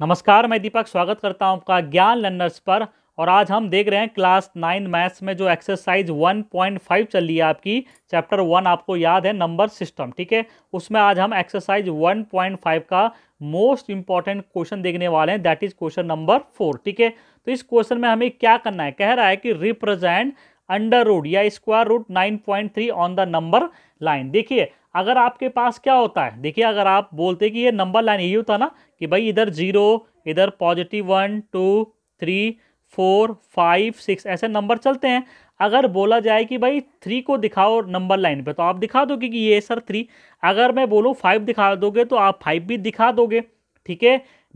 नमस्कार मैं दीपक स्वागत करता हूं आपका ज्ञान लर्नर्स पर और आज हम देख रहे हैं क्लास नाइन मैथ्स में जो एक्सरसाइज 1.5 चल रही है आपकी चैप्टर वन आपको याद है नंबर सिस्टम ठीक है उसमें आज हम एक्सरसाइज 1.5 का मोस्ट इंपॉर्टेंट क्वेश्चन देखने वाले हैं that is question number four ठीक है तो इस क्वेश्चन में हमें क्या करना है कह रहा है कि रिप्रेजेंट अंडर रूट या square root nine point three on the number line देखिए अगर आपके पास क्या होता है देखिए अगर आप बोलते कि ये नंबर लाइन यही होता ना कि भाई इधर ज़ीरो इधर positive one two three four five six ऐसे नंबर चलते हैं अगर बोला जाए कि भाई थ्री को दिखाओ नंबर लाइन पे तो आप दिखा दोगे कि ये सर थ्री अगर मैं बोलूँ फाइव दिखा दोगे तो आप फाइव भी दिखा दोगे ठीक है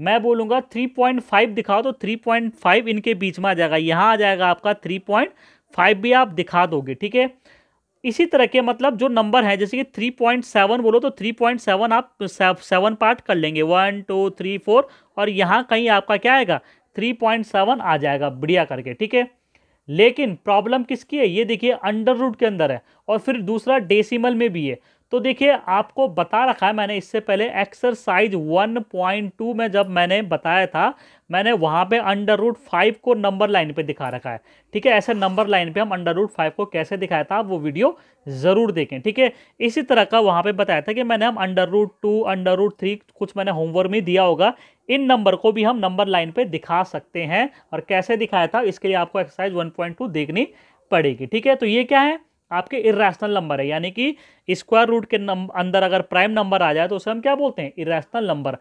मैं बोलूँगा थ्री पॉइंट फाइव दिखाओ तो थ्री पॉइंट फाइव इनके बीच में आ जाएगा यहाँ आ जाएगा आपका थ्री पॉइंट फाइव भी आप दिखा दोगे ठीक है इसी तरह के मतलब जो नंबर है जैसे कि थ्री पॉइंट सेवन बोलो तो थ्री पॉइंट सेवन आप सेवन पार्ट कर लेंगे वन टू थ्री फोर और यहाँ कहीं आपका क्या आएगा थ्री पॉइंट सेवन आ जाएगा बढ़िया करके ठीक है लेकिन प्रॉब्लम किसकी है ये देखिए अंडर रूट के अंदर है और फिर दूसरा डेसिमल में भी है तो देखिए आपको बता रखा है मैंने इससे पहले एक्सरसाइज 1.2 में जब मैंने बताया था मैंने वहाँ पे अंडर रूट फाइव को नंबर लाइन पे दिखा रखा है ठीक है ऐसे नंबर लाइन पे हम अंडर रूट फाइव को कैसे दिखाया था आप वो वीडियो ज़रूर देखें ठीक है इसी तरह का वहाँ पे बताया था कि मैंने हम under root two under root three कुछ मैंने होमवर्क में दिया होगा इन नंबर को भी हम नंबर लाइन पर दिखा सकते हैं और कैसे दिखाया था इसके लिए आपको एक्सरसाइज वन देखनी पड़ेगी ठीक है तो ये क्या है आपके इरेशनल नंबर है यानी कि स्क्वायर रूट के अंदर अगर प्राइम नंबर आ जाए तो उसे हम क्या बोलते हैं इरेशनल नंबर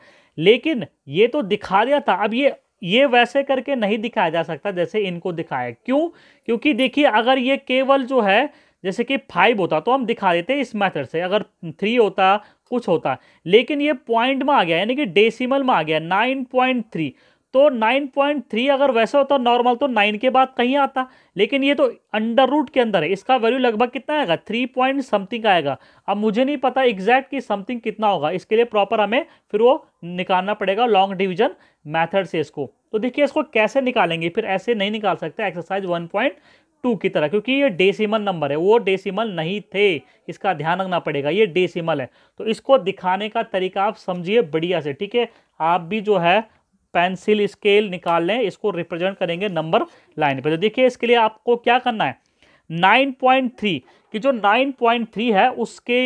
लेकिन ये तो दिखा दिया था अब ये ये वैसे करके नहीं दिखाया जा सकता जैसे इनको दिखाया क्यों क्योंकि देखिए अगर ये केवल जो है जैसे कि फाइव होता तो हम दिखा देते इस मैथड से अगर थ्री होता कुछ होता लेकिन ये पॉइंट में आ गया यानी कि डेसिमल में आ गया नाइन पॉइंट थ्री तो 9.3 अगर वैसा होता नॉर्मल तो 9 के बाद कहीं आता लेकिन ये तो अंडर रूट के अंदर है इसका वैल्यू लगभग कितना आएगा थ्री पॉइंट समथिंग आएगा अब मुझे नहीं पता एग्जैक्ट कि समथिंग कितना होगा इसके लिए प्रॉपर हमें फिर वो निकालना पड़ेगा लॉन्ग डिविजन मैथड से इसको तो देखिए इसको कैसे निकालेंगे फिर ऐसे नहीं निकाल सकते एक्सरसाइज वन पॉइंट टू की तरह क्योंकि ये डेसिमल नंबर है वो डेसिमल नहीं थे इसका ध्यान रखना पड़ेगा ये डेसिमल है तो इसको दिखाने का तरीका आप समझिए बढ़िया से ठीक है आप भी जो है पेंसिल स्केल निकाल लें इसको रिप्रेजेंट करेंगे नंबर लाइन पे तो देखिए इसके लिए आपको क्या करना है 9.3 कि जो 9.3 है उसके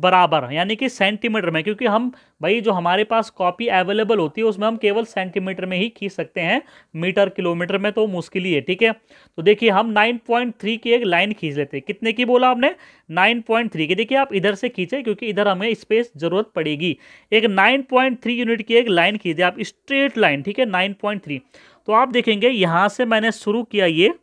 बराबर यानी कि सेंटीमीटर में क्योंकि हम भाई जो हमारे पास कॉपी अवेलेबल होती है उसमें हम केवल सेंटीमीटर में ही खींच सकते हैं मीटर किलोमीटर में तो मुश्किल ही है ठीक है तो देखिए हम 9.3 की एक लाइन खींच लेते हैं कितने की बोला आपने 9.3 की देखिए आप इधर से खींचे क्योंकि इधर हमें स्पेस जरूरत पड़ेगी एक नाइन यूनिट की एक लाइन खींचे आप स्ट्रेट लाइन ठीक है नाइन तो आप देखेंगे यहाँ से मैंने शुरू किया ये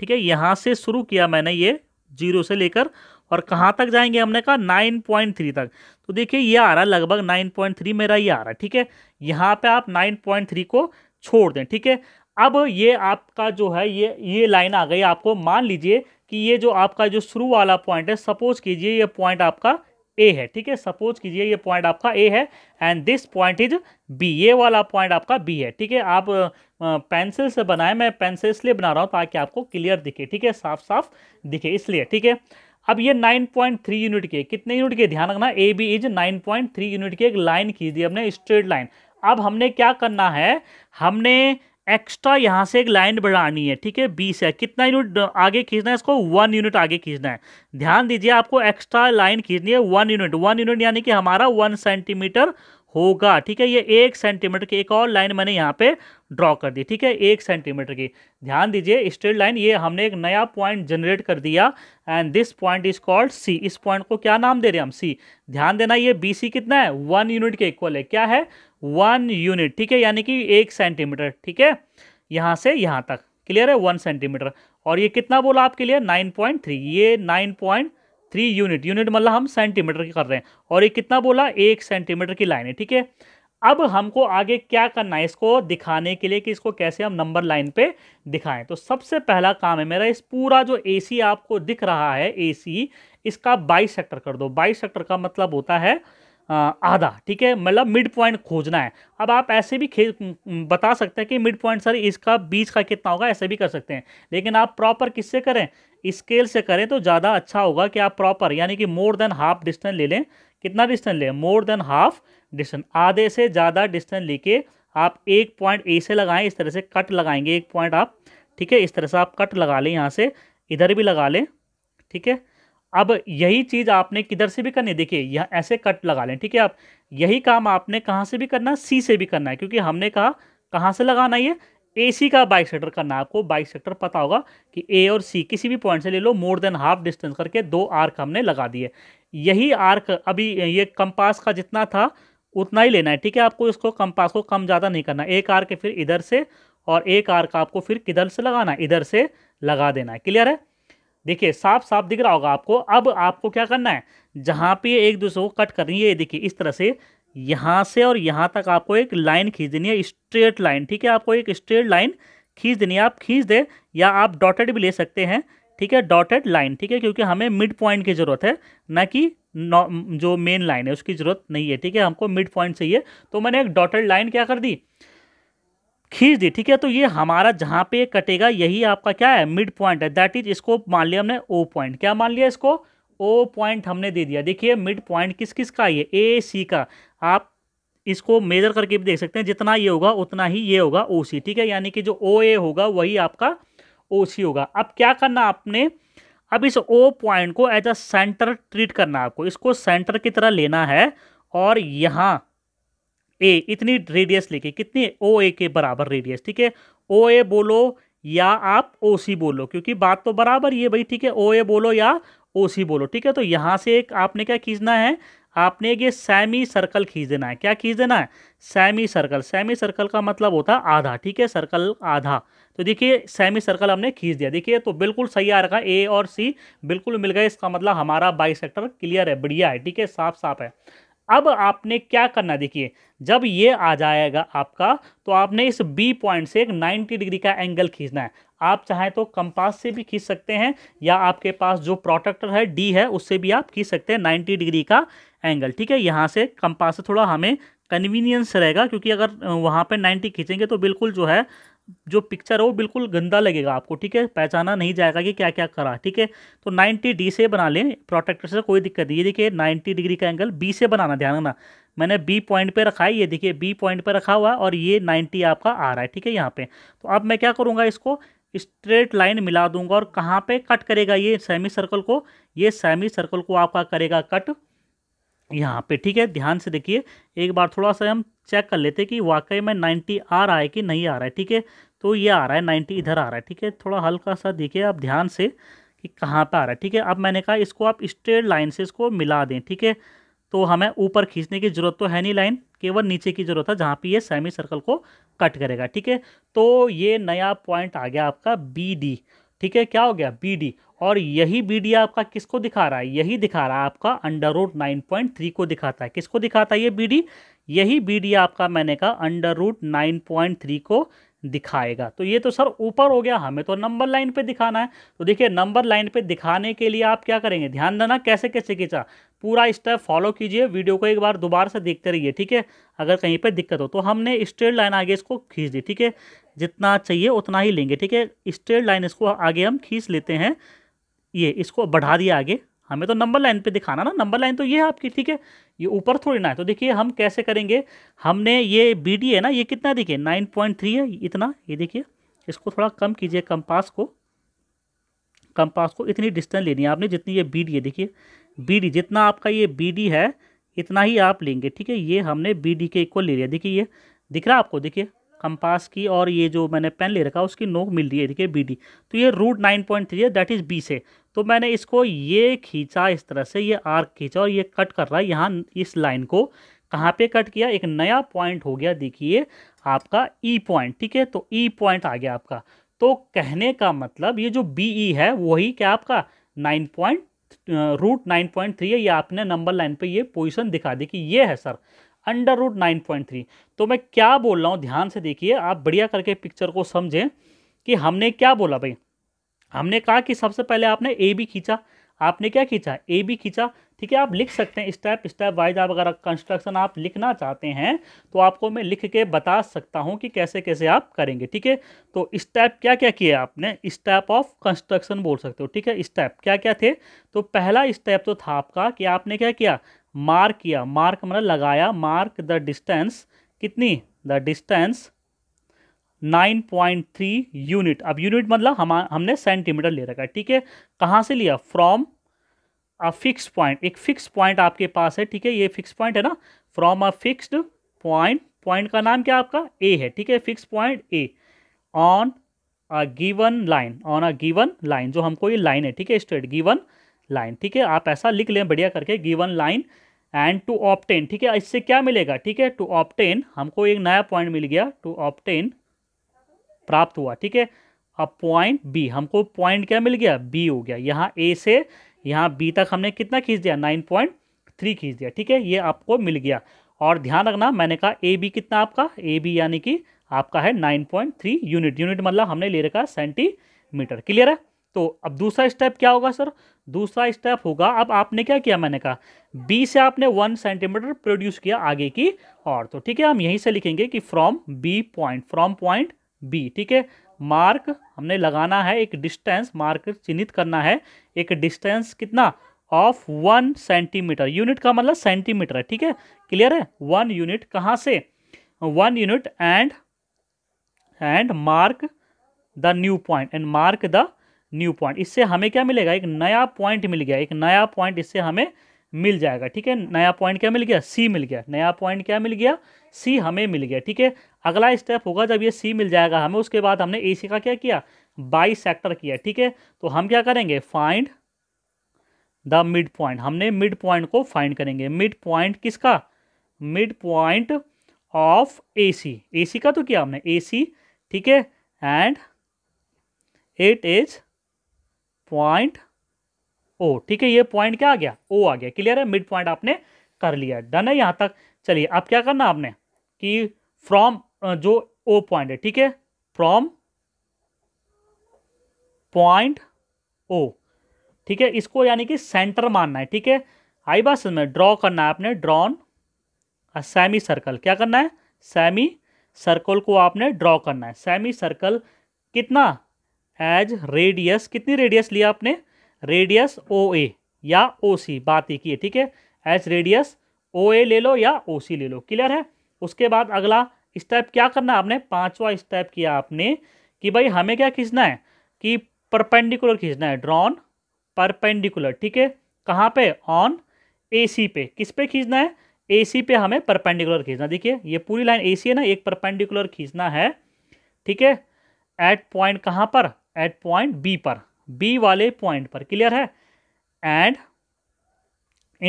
ठीक है यहाँ से शुरू किया मैंने ये जीरो से लेकर और कहाँ तक जाएंगे हमने कहा नाइन पॉइंट थ्री तक तो देखिए ये आ रहा है लगभग नाइन पॉइंट थ्री मेरा ये आ रहा है ठीक है यहाँ पे आप नाइन पॉइंट थ्री को छोड़ दें ठीक है अब ये आपका जो है ये ये लाइन आ गई आपको मान लीजिए कि ये जो आपका जो शुरू वाला पॉइंट है सपोज कीजिए ये पॉइंट आपका ए है ठीक है सपोज कीजिए ये पॉइंट आपका ए है and this point is B ये वाला पॉइंट आपका बी है ठीक है आप पेंसिल से बनाए मैं पेंसिल इसलिए बना रहा हूँ ताकि आपको क्लियर दिखे ठीक है साफ साफ दिखे इसलिए ठीक है अब ये 9.3 यूनिट के कितने यूनिट के ध्यान रखना ए बी इज 9.3 यूनिट की एक लाइन खींच दी हमने स्ट्रेट लाइन अब हमने क्या करना है हमने एक्स्ट्रा यहाँ से एक लाइन बढ़ानी है ठीक है बीस है कितना यूनिट आगे खींचना है इसको वन यूनिट आगे खींचना है ध्यान दीजिए आपको एक्स्ट्रा लाइन खींचनी है वन यूनिट वन यूनिट यानी कि हमारा वन सेंटीमीटर होगा ठीक है ये एक सेंटीमीटर की एक और लाइन मैंने यहाँ पे ड्रॉ कर दी ठीक है एक सेंटीमीटर की ध्यान दीजिए स्ट्रेट लाइन ये हमने एक नया पॉइंट जनरेट कर दिया and this point is called C इस पॉइंट को क्या नाम दे रहे हैं हम सी ध्यान देना ये बी सी कितना है वन यूनिट के इक्वल है क्या है वन यूनिट ठीक है यानी कि एक सेंटीमीटर ठीक है यहाँ से यहाँ तक क्लियर है वन सेंटीमीटर और ये कितना बोला आपके लिए नाइन पॉइंट थ्री ये nine point three unit unit मतलब हम सेंटीमीटर की कर रहे हैं और ये कितना बोला एक सेंटीमीटर की लाइन है ठीक है अब हमको आगे क्या करना है इसको दिखाने के लिए कि इसको कैसे हम नंबर लाइन पे दिखाएं तो सबसे पहला काम है मेरा इस पूरा जो ए आपको दिख रहा है ए इसका बाई सेक्टर कर दो बाई सेक्टर का मतलब होता है आधा ठीक है मतलब मिड पॉइंट खोजना है अब आप ऐसे भी खे बता सकते हैं कि मिड पॉइंट सर इसका बीच का कितना होगा ऐसे भी कर सकते हैं लेकिन आप प्रॉपर किससे करें स्केल से करें तो ज़्यादा अच्छा होगा कि आप प्रॉपर यानी कि मोर देन हाफ डिस्टेंस ले लें कितना डिस्टेंस लें मोर देन हाफ डिस्टेंस आधे से ज़्यादा डिस्टेंस लेके आप एक पॉइंट ए से लगाएं इस तरह से कट लगाएंगे एक पॉइंट आप ठीक है इस तरह से आप कट लगा लें यहाँ से इधर भी लगा लें ठीक है अब यही चीज़ आपने किधर से भी करनी है देखिए यह ऐसे कट लगा लें ठीक है आप यही काम आपने कहाँ से भी करना है सी से भी करना है क्योंकि हमने कहा कहाँ से लगाना ये ए सी का बाइक सेक्टर करना है आपको बाइक सेक्टर पता होगा कि ए और सी किसी भी पॉइंट से ले लो मोर देन हाफ डिस्टेंस करके दो आर्क हमने लगा दिए यही आर्क अभी ये कंपास का जितना था उतना ही लेना है ठीक है आपको इसको कंपास को कम ज़्यादा नहीं करना एक आर्क फिर इधर से और एक आर्क आपको फिर किधर से लगाना है इधर से लगा देना है क्लियर है देखिए साफ साफ दिख रहा होगा आपको अब आपको क्या करना है जहाँ पे एक दूसरे को कट करनी है ये देखिए इस तरह से यहाँ से और यहाँ तक आपको एक लाइन खींच देनी है स्ट्रेट लाइन ठीक है आपको एक स्ट्रेट लाइन खींच देनी है आप खींच दें या आप डॉटेड भी ले सकते हैं ठीक है डॉटेड लाइन ठीक है क्योंकि हमें मिड पॉइंट की ज़रूरत है ना कि जो मेन लाइन है उसकी ज़रूरत नहीं है ठीक है हमको मिड पॉइंट चाहिए तो मैंने एक डॉटेड लाइन क्या कर दी खींच दी ठीक है तो ये हमारा जहाँ पे कटेगा यही आपका क्या है मिड पॉइंट है दैट इज इसको मान लिया हमने ओ पॉइंट क्या मान लिया इसको ओ पॉइंट हमने दे दिया देखिए मिड पॉइंट किस किस का ये ए सी का आप इसको मेजर करके भी देख सकते हैं जितना ये होगा उतना ही ये होगा ओ सी ठीक है यानी कि जो ओ ए होगा वही आपका ओ सी होगा अब क्या करना आपने अब इस ओ पॉइंट को एज अ सेंटर ट्रीट करना आपको इसको सेंटर की तरह लेना है और यहाँ ए इतनी रेडियस लेके कितनी ओ ए के बराबर रेडियस ठीक है ओ ए बोलो या आप ओ सी बोलो क्योंकि बात तो बराबर ही है भाई ठीक है ओ ए बोलो या ओ सी बोलो ठीक है तो यहाँ से एक आपने क्या खींचना है आपने ये सेमी सर्कल खींच देना है क्या खींच देना है सेमी सर्कल सेमी सर्कल का मतलब होता है आधा ठीक है सर्कल आधा तो देखिए सेमी सर्कल हमने खींच दिया देखिए तो बिल्कुल सही आ रखा ए और सी बिल्कुल मिल गए इसका मतलब हमारा बाई क्लियर है बढ़िया है ठीक है साफ साफ है अब आपने क्या करना देखिए जब ये आ जाएगा आपका तो आपने इस बी पॉइंट से एक 90 डिग्री का एंगल खींचना है आप चाहें तो कंपास से भी खींच सकते हैं या आपके पास जो प्रोटेक्टर है डी है उससे भी आप खींच सकते हैं 90 डिग्री का एंगल ठीक है यहाँ से कंपास से थोड़ा हमें कन्वीनियंस रहेगा क्योंकि अगर वहाँ पर नाइन्टी खींचेंगे तो बिल्कुल जो है जो पिक्चर है वो बिल्कुल गंदा लगेगा आपको ठीक है पहचाना नहीं जाएगा कि क्या क्या करा ठीक है तो 90 डी से बना लें प्रोटेक्टर से कोई दिक्कत नहीं ये देखिए 90 डिग्री का एंगल बी से बनाना ध्यान रखना मैंने बी पॉइंट पे रखा है ये देखिए बी पॉइंट पे रखा हुआ है और ये 90 आपका आ रहा है ठीक है यहाँ पे तो अब मैं क्या करूँगा इसको स्ट्रेट लाइन मिला दूंगा और कहाँ पर कट करेगा ये सेमी सर्कल को ये सेमी सर्कल को आपका करेगा कट यहाँ पे ठीक है ध्यान से देखिए एक बार थोड़ा सा हम चेक कर लेते कि वाकई में नाइन्टी आ रहा है कि नहीं आ रहा है ठीक है तो ये आ रहा है नाइन्टी इधर आ रहा है ठीक है थोड़ा हल्का सा देखिए आप ध्यान से कि कहाँ पर आ रहा है ठीक है अब मैंने कहा इसको आप स्ट्रेट लाइन से इसको मिला दें ठीक है तो हमें ऊपर खींचने की ज़रूरत तो है नहीं लाइन केवल नीचे की ज़रूरत है जहाँ पे ये सेमी सर्कल को कट करेगा ठीक है तो ये नया पॉइंट आ गया आपका बी डी ठीक है क्या हो गया बी डी और यही बी डी आपका किसको दिखा रहा है यही दिखा रहा है आपका under root nine point three को दिखाता है किसको दिखाता है ये बी डी यही बी डी आपका मैंने कहा under root nine point three को दिखाएगा तो ये तो सर ऊपर हो गया हमें तो नंबर लाइन पे दिखाना है तो देखिए नंबर लाइन पे दिखाने के लिए आप क्या करेंगे ध्यान देना कैसे कैसे खींचा पूरा स्टेप फॉलो कीजिए वीडियो को एक बार दोबारा से देखते रहिए ठीक है अगर कहीं पे दिक्कत हो तो हमने स्ट्रेट लाइन आगे इसको खींच दी ठीक है जितना चाहिए उतना ही लेंगे ठीक है स्ट्रेट लाइन इसको आगे हम खींच लेते हैं ये इसको बढ़ा दिया आगे हमें तो नंबर लाइन पे दिखाना ना नंबर लाइन तो ये है आपकी ठीक है ये ऊपर थोड़ी ना है तो देखिए हम कैसे करेंगे हमने ये बी डी है ना ये कितना देखिए नाइन पॉइंट थ्री है इतना ये देखिए इसको थोड़ा कम कीजिए कंपास को कंपास को इतनी डिस्टेंस लेनी है आपने जितनी ये बी डी है देखिए बी डी जितना आपका ये बी डी है इतना ही आप लेंगे ठीक है ये हमने बी डी के इक्वल ले लिया देखिए ये दिख रहा है आपको देखिए कंपास की और ये जो मैंने पेन ले रखा उसकी नोक मिल रही है देखिए बी डी तो ये रूट नाइन पॉइंट थ्री है दैट इज़ बी से तो मैंने इसको ये खींचा इस तरह से ये आर्क खींचा और ये कट कर रहा है यहाँ इस लाइन को कहाँ पे कट किया एक नया पॉइंट हो गया देखिए आपका ई e पॉइंट ठीक है तो ई e पॉइंट आ गया आपका तो कहने का मतलब ये जो बी ई e है वही क्या आपका nine point root nine point three है ये आपने नंबर लाइन पे ये पोजीशन दिखा दी कि ये है sir under root nine point three तो मैं क्या बोल रहा हूँ ध्यान से देखिए आप बढ़िया करके पिक्चर को समझें कि हमने क्या बोला भाई हमने कहा कि सबसे पहले आपने ए बी खींचा आपने क्या खींचा ए बी खींचा ठीक है आप लिख सकते हैं स्टेप स्टेप वाइज आप अगर कंस्ट्रक्शन आप लिखना चाहते हैं तो आपको मैं लिख के बता सकता हूं कि कैसे कैसे आप करेंगे ठीक है तो स्टेप क्या क्या किया आपने स्टेप ऑफ कंस्ट्रक्शन बोल सकते हो ठीक है स्टेप क्या क्या थे तो पहला स्टेप तो था आपका कि आपने क्या किया मार्क किया मार्क मतलब लगाया मार्क द डिस्टेंस कितनी द डिस्टेंस 9.3 यूनिट अब यूनिट मतलब हम हमने सेंटीमीटर ले रखा है ठीक है कहाँ से लिया फ्रॉम अ फिक्स पॉइंट एक फिक्स पॉइंट आपके पास है ठीक है ये फिक्स पॉइंट है ना from a fixed point point का नाम क्या आपका ए है ठीक है fix point A on a given line on a given line जो हमको ये लाइन है ठीक है स्ट्रेट गिवन लाइन ठीक है आप ऐसा लिख लें बढ़िया करके given line and to obtain ठीक है इससे क्या मिलेगा ठीक है टू ऑप्टेन हमको एक नया पॉइंट मिल गया टू ऑप्टेन प्राप्त हुआ ठीक है अब पॉइंट बी हमको पॉइंट क्या मिल गया बी हो गया यहाँ ए से यहाँ बी तक हमने कितना खींच दिया नाइन पॉइंट थ्री खींच दिया ठीक है ये आपको मिल गया और ध्यान रखना मैंने कहा ए बी कितना आपका ए बी यानी कि आपका है nine point three unit unit मतलब हमने ले रखा सेंटीमीटर क्लियर है तो अब दूसरा स्टेप क्या होगा सर दूसरा स्टेप होगा अब आपने क्या किया मैंने कहा बी से आपने वन सेंटीमीटर प्रोड्यूस किया आगे की और तो ठीक है हम यहीं से लिखेंगे कि from B point from point B ठीक है मार्क हमने लगाना है एक डिस्टेंस मार्क चिन्हित करना है एक डिस्टेंस कितना ऑफ वन सेंटीमीटर यूनिट का मतलब सेंटीमीटर है ठीक है क्लियर है वन यूनिट कहाँ से one unit and and mark the new point and mark the new point इससे हमें क्या मिलेगा एक नया पॉइंट मिल गया एक नया पॉइंट इससे हमें मिल जाएगा ठीक है नया पॉइंट क्या मिल गया सी मिल गया नया पॉइंट क्या मिल गया सी हमें मिल गया ठीक है अगला स्टेप होगा जब ये सी मिल जाएगा हमें उसके बाद हमने ए सी का क्या किया बाई सेक्टर किया ठीक है तो हम क्या करेंगे फाइंड द मिड पॉइंट हमने मिड पॉइंट को फाइंड करेंगे मिड पॉइंट किसका mid point of A C A C का तो किया हमने ए सी ठीक है and it is point O ठीक है ये पॉइंट क्या आ गया ओ आ गया क्लियर है मिड पॉइंट आपने कर लिया डन है यहाँ तक चलिए अब क्या करना आपने कि फ्रॉम जो ओ पॉइंट है ठीक है फ्रॉम पॉइंट ओ ठीक है इसको यानी कि सेंटर मानना है ठीक है आई बात समझ में ड्रॉ करना है आपने ड्रॉन सेमी सर्कल क्या करना है सेमी सर्कल को आपने ड्रॉ करना है सेमी सर्कल कितना एज रेडियस कितनी रेडियस लिया आपने रेडियस ओ ए या ओ सी बात एक ही है ठीक है एच रेडियस ओ ए ले लो या ओ सी ले लो क्लियर है उसके बाद अगला स्टेप क्या करना आपने पांचवा स्टेप किया आपने कि भाई हमें क्या खींचना है कि परपेंडिकुलर खींचना है ड्रॉन परपेंडिकुलर ठीक है कहाँ पे ऑन ए सी पे किस पे खींचना है ए सी पे हमें परपेंडिकुलर खींचना देखिए ये पूरी लाइन ए सी है ना एक परपेंडिकुलर खींचना है ठीक है एट पॉइंट कहाँ पर एट पॉइंट बी पर बी वाले पॉइंट पर क्लियर है एंड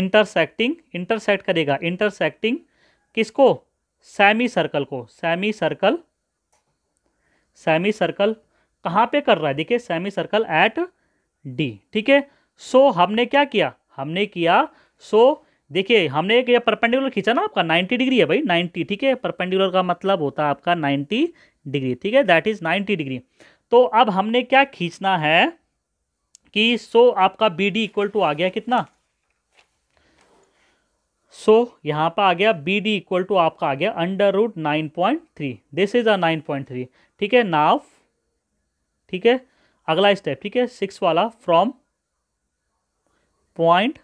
इंटरसेक्टिंग इंटरसेक्ट करेगा इंटरसेक्टिंग किसको सेमी सर्कल को सेमी सर्कल सेमी सर्कल कहाँ पे कर रहा है देखिए सेमी सर्कल एट डी ठीक है सो हमने क्या किया हमने किया सो देखिए हमने एक ये परपेंडिकुलर खींचा ना आपका 90 डिग्री है भाई 90 ठीक है परपेंडिकुलर का मतलब होता है आपका 90 डिग्री ठीक है दैट इज़ 90 डिग्री तो अब हमने क्या खींचना है कि सो आपका बी डी इक्वल टू आ गया कितना सो so, यहाँ पर आ गया बी डी इक्वल टू आपका आ गया under root nine point three this is a nine point three ठीक है नाव ठीक है अगला स्टेप ठीक है सिक्स वाला फ्रॉम पॉइंट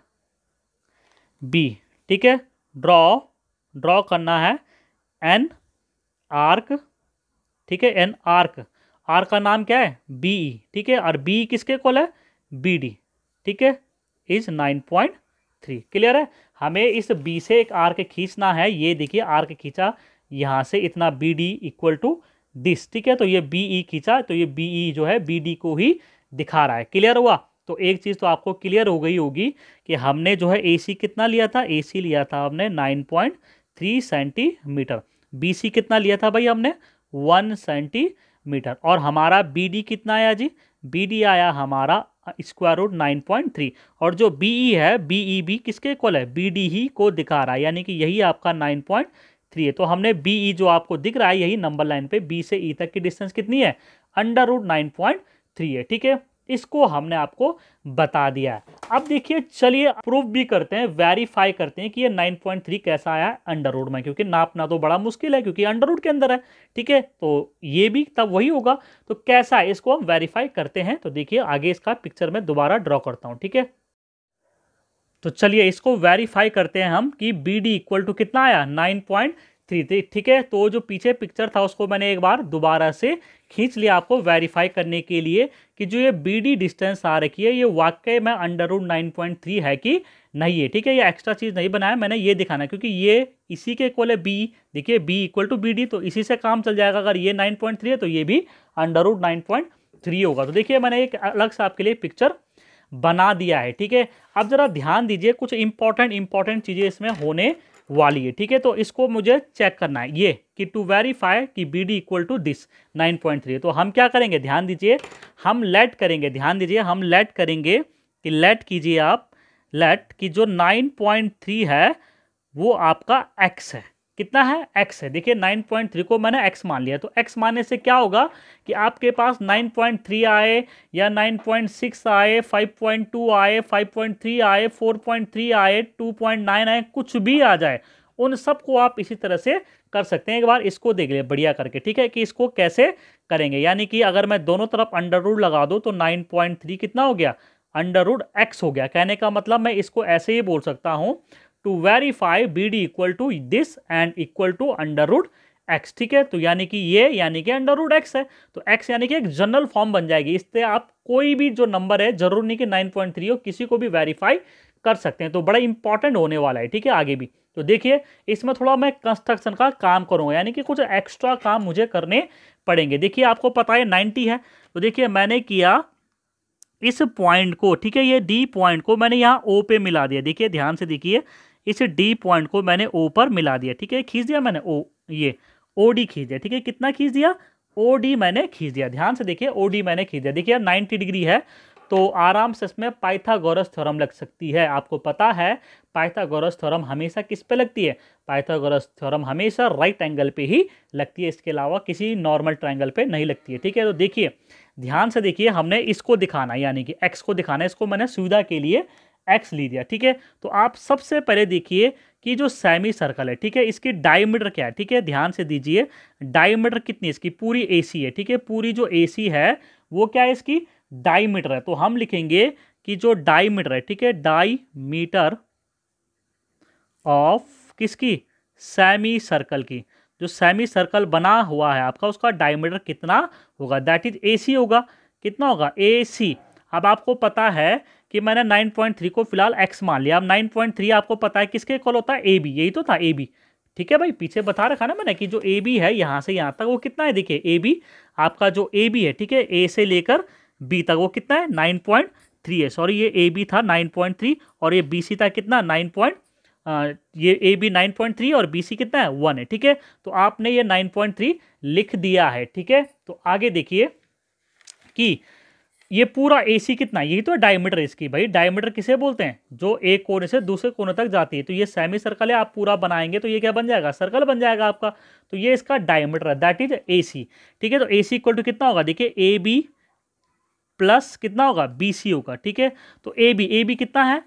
बी ठीक है ड्रॉ ड्रॉ करना है एन आर्क ठीक है एन आर्क आर्क का नाम क्या है बी e. ठीक है और बी किसके कॉल है बी डी ठीक है is nine point three clear है हमें इस बी से एक आर्क खींचना है ये देखिए आर्क खींचा यहाँ से इतना B D equal to this ठीक है तो ये बी ई e खींचा तो ये बी ई e जो है बी डी को ही दिखा रहा है क्लियर हुआ तो एक चीज़ तो आपको क्लियर हो गई होगी कि हमने जो है ए सी कितना लिया था ए सी लिया था हमने nine point three centimetre B C कितना लिया था भाई हमने वन सेंटीमीटर और हमारा बी डी कितना आया जी बी डी आया हमारा square root nine point three और जो बी ई e है बी ई बी किसके इक्वल है बी डी ही को दिखा रहा है यानी कि यही आपका नाइन पॉइंट थ्री है तो हमने बी ई e जो आपको दिख रहा है यही नंबर लाइन पे बी से ई e तक की डिस्टेंस कितनी है under root nine point three है ठीक है इसको हमने आपको बता दिया है अब देखिए चलिए प्रूफ भी करते हैं वेरीफाई करते हैं कि ये 9.3 कैसा आया है अंडर रोड में क्योंकि नापना तो बड़ा मुश्किल है क्योंकि अंडर रोड के अंदर है ठीक है तो ये भी तब वही होगा तो कैसा है इसको हम वेरीफाई करते हैं तो देखिए आगे इसका पिक्चर में दोबारा ड्रॉ करता हूँ ठीक है तो चलिए इसको वेरीफाई करते हैं हम कि बी डी इक्वल टू कितना आया नाइन पॉइंट थ्री थ्री ठीक है तो जो पीछे पिक्चर था उसको मैंने एक बार दोबारा से खींच लिया आपको वेरीफाई करने के लिए कि जो ये बी डी डिस्टेंस आ रखी है ये वाकई में under root nine point three है कि नहीं है ठीक है ये एक्स्ट्रा चीज़ नहीं बनाया मैंने ये दिखाना क्योंकि ये इसी के इक्वल है बी देखिए B equal to B D तो इसी से काम चल जाएगा अगर ये नाइन पॉइंट थ्री है तो ये भी under root nine point three होगा तो देखिए मैंने एक अलग से आपके लिए पिक्चर बना दिया है ठीक है अब ज़रा ध्यान दीजिए कुछ इंपॉर्टेंट इंपॉर्टेंट चीज़ें इसमें होने वाली है ठीक है तो इसको मुझे चेक करना है ये कि टू वेरीफाई कि B D equal to this nine point three तो हम क्या करेंगे ध्यान दीजिए हम लेट करेंगे ध्यान दीजिए हम लेट करेंगे कि लेट कीजिए आप लेट कि जो नाइन पॉइंट थ्री है वो आपका एक्स है कितना है x है देखिए 9.3 को मैंने x मान लिया तो x मानने से क्या होगा कि आपके पास 9.3 आए या 9.6 आए 5.2 आए 5.3 आए 4.3 आए 2.9 आए कुछ भी आ जाए उन सबको आप इसी तरह से कर सकते हैं एक बार इसको देख लिया बढ़िया करके ठीक है कि इसको कैसे करेंगे यानी कि अगर मैं दोनों तरफ अंडर रूड लगा दूँ तो नाइन कितना हो गया अंडर रूड एक्स हो गया कहने का मतलब मैं इसको ऐसे ही बोल सकता हूँ to verify B D equal to this and equal to under root x ठीक है तो यानी कि ये यानी कि अंडर रूड एक्स है तो x यानी कि एक जनरल फॉर्म बन जाएगी इससे आप कोई भी जो नंबर है जरूर नहीं कि 9.3 पॉइंट हो किसी को भी वेरीफाई कर सकते हैं तो बड़ा इंपॉर्टेंट होने वाला है ठीक है आगे भी तो देखिए इसमें थोड़ा मैं कंस्ट्रक्शन का काम करूँगा यानी कि कुछ एक्स्ट्रा काम मुझे करने पड़ेंगे देखिए आपको पता है नाइन्टी है तो देखिए मैंने किया इस पॉइंट को ठीक है ये डी पॉइंट को मैंने यहाँ ओ पे मिला दिया देखिए ध्यान से देखिए इस डी पॉइंट को मैंने ओ पर मिला दिया ठीक है खींच दिया मैंने ओ ये ओ डी खींच दिया ठीक है कितना खींच दिया ओ डी मैंने खींच दिया ध्यान से देखिए ओ डी मैंने खींच दिया देखिए नाइन्टी डिग्री है तो आराम से इसमें पाइथागोरस थ्योरम लग सकती है आपको पता है पाइथागोरस थ्योरम हमेशा किस पे लगती है पाइथागोरस थ्योरम हमेशा राइट एंगल पे ही लगती है इसके अलावा किसी नॉर्मल ट्रायंगल पे नहीं लगती है ठीक है तो देखिए ध्यान से देखिए हमने इसको दिखाना यानी कि एक्स को दिखाना इसको मैंने सुविधा के लिए एक्स ली दिया ठीक है तो आप सबसे पहले देखिए कि जो सेमी सर्कल है ठीक है इसकी डायमीटर क्या है ठीक है ध्यान से दीजिए डायमीटर कितनी इसकी पूरी एसी है ठीक है पूरी जो एसी है वो क्या है इसकी डायमीटर है तो हम लिखेंगे कि जो डायमीटर है ठीक है डायमीटर ऑफ किसकी सेमी सर्कल की जो सेमी सर्कल बना हुआ है आपका उसका डायमीटर कितना होगा दैट इज ए होगा कितना होगा ए अब आपको पता है कि मैंने 9.3 को फिलहाल एक्स मान लिया अब 9.3 आपको पता है किसके कॉल होता है ए बी यही तो था ए बी ठीक है भाई पीछे बता रखा ना मैंने कि जो ए बी है यहाँ से यहाँ तक वो कितना है देखिए ए बी आपका जो ए बी है ठीक है ए से लेकर बी तक वो कितना है नाइन पॉइंट थ्री है सॉरी ये ए बी था नाइन पॉइंट थ्री और ये बी सी था कितना नाइन पॉइंट ये A B nine point three और बी सी कितना है वन है ठीक है तो आपने ये नाइन पॉइंट थ्री लिख दिया है ठीक है तो आगे देखिए कि ये पूरा सी कितना यही तो है डायमीटर इसकी भाई डायमीटर किसे बोलते हैं जो एक कोने से दूसरे कोने तक जाती है तो ये सेमी सर्कल है आप पूरा बनाएंगे तो ये क्या बन जाएगा सर्कल बन जाएगा आपका तो ये इसका डायमीटर है दैट इज ए ठीक है तो ए सी इक्वल टू कितना होगा देखिए ए बी प्लस कितना होगा बी सी होगा ठीक है तो ए बी ए बी कितना है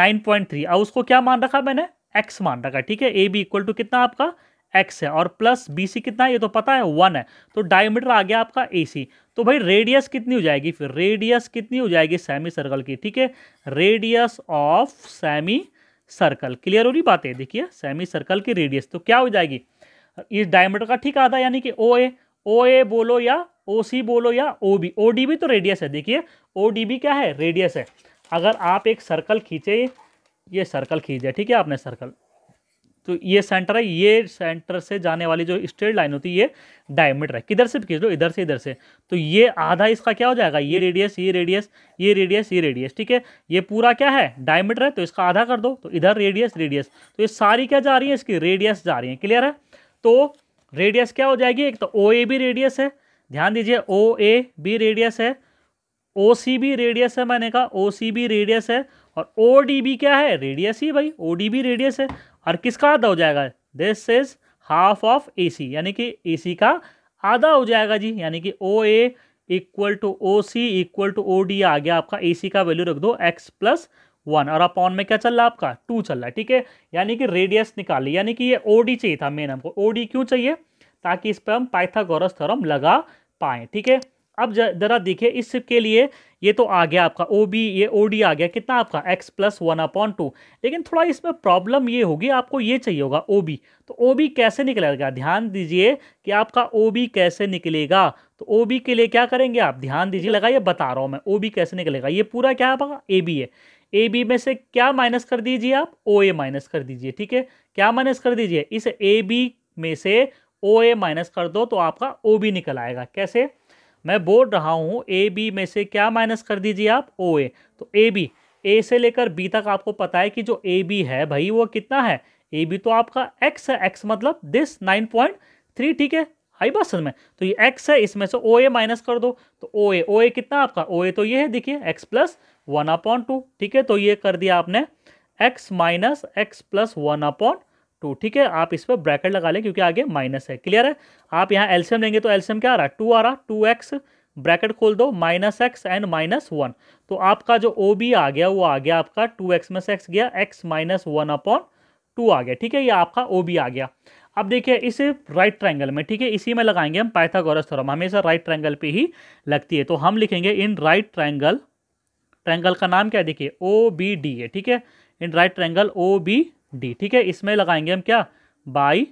नाइन पॉइंट थ्री और उसको क्या मान रखा मैंने एक्स मान रखा ठीक है ए बी इक्वल टू कितना आपका एक्स है और प्लस बी सी कितना है ये तो पता है वन है तो डायमीटर आ गया आपका ए सी तो भाई रेडियस कितनी हो जाएगी फिर रेडियस कितनी हो जाएगी सेमी सर्कल की ठीक है radius of semi circle clear हो रही बात है देखिए सेमी सर्कल की रेडियस तो क्या हो जाएगी इस डायमीटर का ठीक आधा यानी कि ओ ए ओ ए बोलो या ओ सी बोलो या O B O D B तो रेडियस है देखिए ओ डी बी क्या है रेडियस है अगर आप एक सर्कल खींचे ये सर्कल खींचे ठीक है आपने सर्कल तो ये सेंटर है ये सेंटर से जाने वाली जो स्ट्रेट लाइन होती है ये डायमीटर है किधर से खींच लो इधर से इधर से तो ये आधा इसका क्या हो जाएगा ये रेडियस ये रेडियस ये रेडियस ये रेडियस ठीक है ये पूरा क्या है डायमीटर है तो इसका आधा कर दो तो इधर रेडियस रेडियस तो ये सारी क्या जा रही है इसकी रेडियस जा रही है क्लियर है तो रेडियस क्या हो जाएगी एक तो ओ ए बी रेडियस है ध्यान दीजिए ओ ए बी रेडियस है ओ सी बी रेडियस है मैंने कहा ओ सी बी रेडियस है और ओ डी क्या है रेडियस ही भाई ओ डी रेडियस है और किसका आधा हो जाएगा this is half of A C यानी कि ए सी का आधा हो जाएगा जी यानी कि O A equal to O C equal to O D आ गया आपका ए सी का वैल्यू रख दो एक्स प्लस वन और अपॉन में क्या चल रहा है आपका टू चल रहा है ठीक है यानी कि रेडियस निकाल ली यानी कि ये ओ डी चाहिए था मेन हमको ओ डी क्यों चाहिए ताकि इस पर हम पाइथागोरस थ्योरम लगा पाएँ ठीक है अब ज़रा देखिए इसके लिए ये तो आ गया आपका ओ बी ये ओ डी आ गया कितना आपका x plus one upon two लेकिन थोड़ा इसमें प्रॉब्लम ये होगी आपको ये चाहिए होगा ओ बी तो ओ बी कैसे निकलेगा ध्यान दीजिए कि आपका ओ बी कैसे निकलेगा तो ओ बी के लिए क्या करेंगे आप ध्यान दीजिए लगाइए बता रहा हूँ मैं ओ बी कैसे निकलेगा ये पूरा क्या आपका ए बी है ए बी में से क्या माइनस कर दीजिए आप ओ ए माइनस कर दीजिए ठीक है क्या माइनस कर दीजिए इस ए बी में से ओ ए माइनस कर दो तो आपका ओ बी निकल आएगा कैसे मैं बोल रहा हूँ ए बी में से क्या माइनस कर दीजिए आप ओ ए तो ए बी ए से लेकर बी तक आपको पता है कि जो ए बी है भाई वो कितना है ए बी तो आपका एक्स है एक्स मतलब दिस नाइन पॉइंट थ्री ठीक है हाई बस में तो ये एक्स है इसमें से ओ ए माइनस कर दो तो ओ ए ओ ए कितना आपका ओ ए तो ये है देखिए x plus one upon two ठीक है तो ये कर दिया आपने x minus x plus one upon two ठीक है आप इस पर ब्रैकेट लगा लें क्योंकि आगे माइनस है क्लियर है आप यहाँ एल्शियम लेंगे तो एल्शियम क्या आ रहा है टू आ रहा टू एक्स ब्रैकेट खोल दो minus x and minus one तो आपका जो ओ बी आ गया वो आ गया आपका टू एक्स में से एक्स गया x minus one upon two आ गया ठीक है ये आपका ओ बी आ गया अब देखिए इस राइट ट्रायंगल में ठीक है इसी में लगाएंगे हम पाइथागोरस थ्योरम हमेशा राइट ट्रायंगल पे ही लगती है तो हम लिखेंगे इन राइट ट्रायंगल ट्रायंगल का नाम क्या है देखिए ओ बी डी है ठीक है in right triangle O B D ठीक है इसमें लगाएंगे हम क्या बाई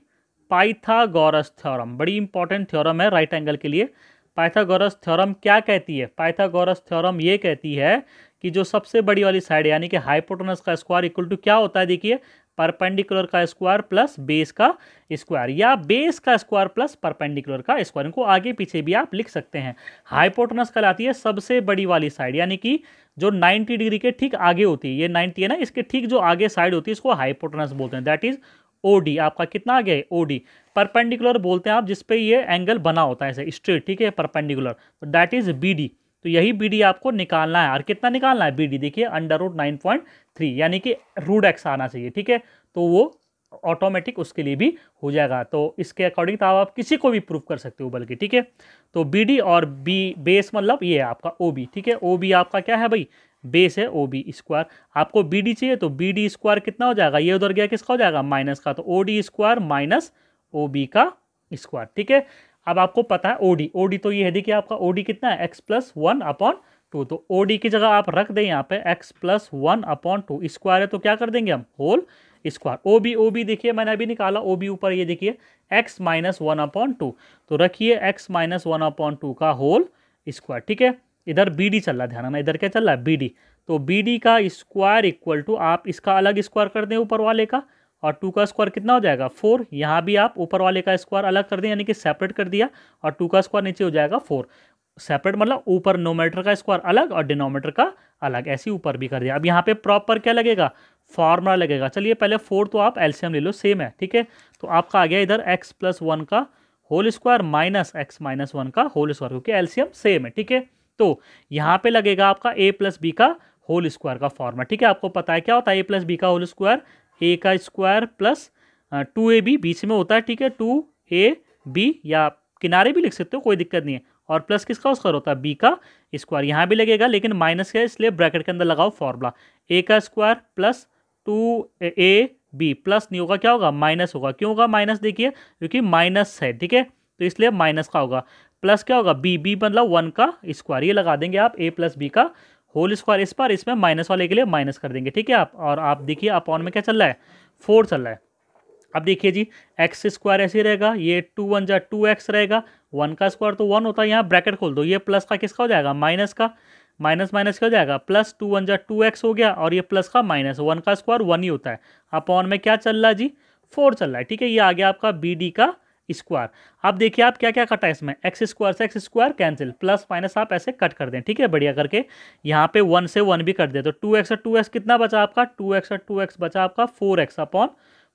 पाइथागोरस थ्योरम बड़ी इंपॉर्टेंट थ्योरम है राइट एंगल के लिए पाइथागोरस थ्योरम क्या कहती है पाइथागोरस थ्योरम ये कहती है कि जो सबसे बड़ी वाली साइड यानी कि हाइपोटोनस का स्क्वायर इक्वल टू क्या होता है देखिए परपेंडिकुलर का स्क्वायर प्लस बेस का स्क्वायर या बेस का स्क्वायर प्लस परपेंडिकुलर का स्क्वायर इनको आगे पीछे भी आप लिख सकते हैं हाइपोटनस कहलाती है सबसे बड़ी वाली साइड यानी कि जो 90 डिग्री के ठीक आगे होती है ये 90 है ना इसके ठीक जो आगे साइड होती है इसको हाइपोटनस बोलते हैं दैट इज ओ आपका कितना आगे है ओ परपेंडिकुलर बोलते हैं आप जिसपे ये एंगल बना होता है ऐसे स्ट्रेट ठीक है परपेंडिकुलर तो दैट इज बी डी तो यही बी डी आपको निकालना है और कितना निकालना है बी डी देखिए under root nine point three यानी कि रूड एक्स आना चाहिए ठीक है तो वो ऑटोमेटिक उसके लिए भी हो जाएगा तो इसके अकॉर्डिंग तो आप किसी को भी प्रूफ कर सकते हो बल्कि ठीक है तो बी डी और बी बेस मतलब ये है आपका ओ बी ठीक है ओ बी आपका क्या है भाई बेस है ओ बी स्क्वायर आपको बी डी चाहिए तो बी डी स्क्वायर कितना हो जाएगा ये उधर गया किसका हो जाएगा माइनस का तो O D square minus O B का स्क्वायर ठीक है अब आपको पता है ओ डी ओ डी तो ये है देखिए आपका ओ डी कितना है x plus one upon two तो ओ डी की जगह आप रख दें यहाँ पे x plus one upon two square है तो क्या कर देंगे हम whole square O B O B देखिए मैंने अभी निकाला ओ बी ऊपर ये देखिए x minus one upon two तो रखिए x minus one upon two का होल स्क्वायर ठीक है इधर बी डी चल रहा है ध्यान रखना इधर क्या चल रहा है बी डी तो बी डी का स्क्वायर इक्वल टू आप इसका अलग स्क्वायर कर दें ऊपर वाले का और टू का स्क्वायर कितना हो जाएगा फोर यहाँ भी आप ऊपर वाले का स्क्वायर अलग कर दें यानी कि सेपरेट कर दिया और टू का स्क्वायर नीचे हो जाएगा फोर सेपरेट मतलब ऊपर नोमीटर का स्क्वायर अलग और डिनोमीटर का अलग ऐसे ऊपर भी कर दिया अब यहाँ पे प्रॉपर क्या लगेगा फॉर्मूला लगेगा चलिए पहले फोर तो आप एल्शियम ले लो सेम है ठीक है तो आपका आ गया इधर एक्स प्लस वन का whole square minus x minus one का होल स्क्वायर क्योंकि एल्शियम सेम है ठीक है तो यहाँ पे लगेगा आपका ए प्लस बी का होल स्क्वायर का फॉर्मूला ठीक है आपको पता है क्या होता है ए प्लस बी का होल स्क्वायर ए का square plus two A B बीच में होता है ठीक है टू ए बी या किनारे भी लिख सकते हो कोई दिक्कत नहीं है और प्लस किसका उसका होता है बी का स्क्वायर यहाँ भी लगेगा लेकिन माइनस का इसलिए ब्रैकेट के अंदर लगाओ फॉर्मूला ए का square plus two A B plus नहीं होगा क्या होगा माइनस होगा क्यों होगा माइनस देखिए क्योंकि माइनस है ठीक है तो इसलिए माइनस का होगा प्लस क्या होगा बी बी मतलब वन का स्क्वायर ये लगा देंगे आप ए प्लस बी का होल स्क्वायर इस पर इसमें माइनस वाले के लिए माइनस कर देंगे ठीक है आप और आप देखिए आप ऑन में क्या चल रहा है फोर चल रहा है अब देखिए जी एक्स स्क्वायर ऐसे रहेगा ये टू वन जा टू एक्स रहेगा वन का स्क्वायर तो वन होता है यहाँ ब्रैकेट खोल दो ये प्लस का किसका हो जाएगा माइनस का माइनस माइनस क्या हो जाएगा प्लस टू वन जा टू एक्स हो गया और ये प्लस का माइनस वन का स्क्वायर वन ही होता है अपॉन में क्या चल रहा है जी फोर चल रहा है ठीक है ये आ गया आपका बी डी का स्क्वायर अब देखिए आप क्या क्या कटा है इसमें एक्स स्क्वायर से x square cancel plus minus आप ऐसे कट कर दें ठीक है बढ़िया करके यहाँ पे वन से वन भी कर दे तो टू एक्स और टू एक्स कितना बचा आपका टू एक्स और टू एक्स बचा आपका four x upon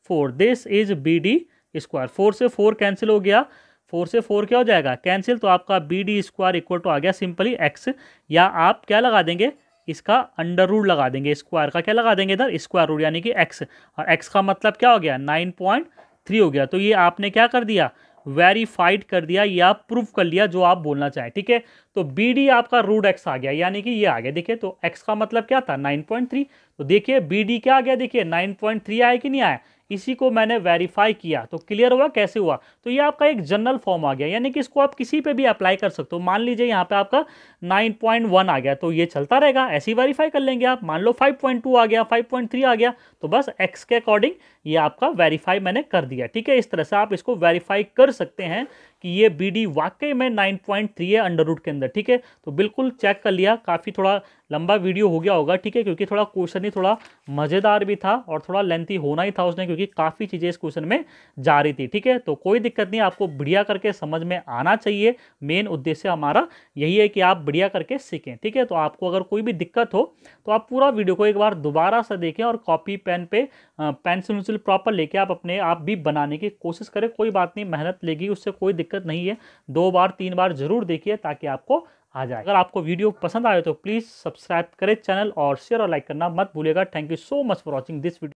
four this is B D square four से फोर कैंसिल हो गया फोर से फोर क्या हो जाएगा कैंसिल तो आपका B D square equal to आ गया सिंपली एक्स या आप क्या लगा देंगे इसका अंडर रूट लगा देंगे स्क्वायर का क्या लगा देंगे इधर स्क्वायर रूट यानी कि एक्स और एक्स का मतलब क्या हो गया नाइन पॉइंट थ्री हो गया तो ये आपने क्या कर दिया वेरीफाइड कर दिया या प्रूफ कर लिया जो आप बोलना चाहें ठीक है तो बी डी आपका रूट एक्स आ गया यानी कि ये आ गया देखिए तो एक्स का मतलब क्या था नाइन पॉइंट थ्री तो देखिए बी डी क्या आ गया देखिए नाइन पॉइंट थ्री आया कि नहीं आया इसी को मैंने वेरीफाई किया तो क्लियर हुआ कैसे हुआ तो ये आपका एक जनरल फॉर्म आ गया यानी कि इसको आप किसी पे भी अप्लाई कर सकते हो मान लीजिए यहाँ पे आपका 9.1 आ गया तो ये चलता रहेगा ऐसे ही वेरीफाई कर लेंगे आप मान लो 5.2 आ गया 5.3 आ गया तो बस एक्स के अकॉर्डिंग ये आपका वेरीफाई मैंने कर दिया ठीक है इस तरह से आप इसको वेरीफाई कर सकते हैं कि ये बी डी वाकई में नाइन पॉइंट थ्री है अंडर रूट के अंदर ठीक है तो बिल्कुल चेक कर लिया काफ़ी थोड़ा लंबा वीडियो हो गया होगा ठीक है क्योंकि थोड़ा क्वेश्चन ही थोड़ा मज़ेदार भी था और थोड़ा लेंथी होना ही था उसने क्योंकि काफ़ी चीज़ें इस क्वेश्चन में जा रही थी ठीक है तो कोई दिक्कत नहीं आपको बढ़िया करके समझ में आना चाहिए मेन उद्देश्य हमारा यही है कि आप बढ़िया करके सीखें ठीक है तो आपको अगर कोई भी दिक्कत हो तो आप पूरा वीडियो को एक बार दोबारा से देखें और कॉपी पेन पे पेंसिल वेंसिल प्रॉपर लेके आप अपने आप भी बनाने की कोशिश करें कोई बात नहीं मेहनत लेगी उससे कोई दिक्कत दिक्कत नहीं है दो बार तीन बार ज़रूर देखिए ताकि आपको आ जाए अगर आपको वीडियो पसंद आए तो प्लीज़ सब्सक्राइब करें चैनल और शेयर और लाइक करना मत भूलेगा thank you so much for watching this video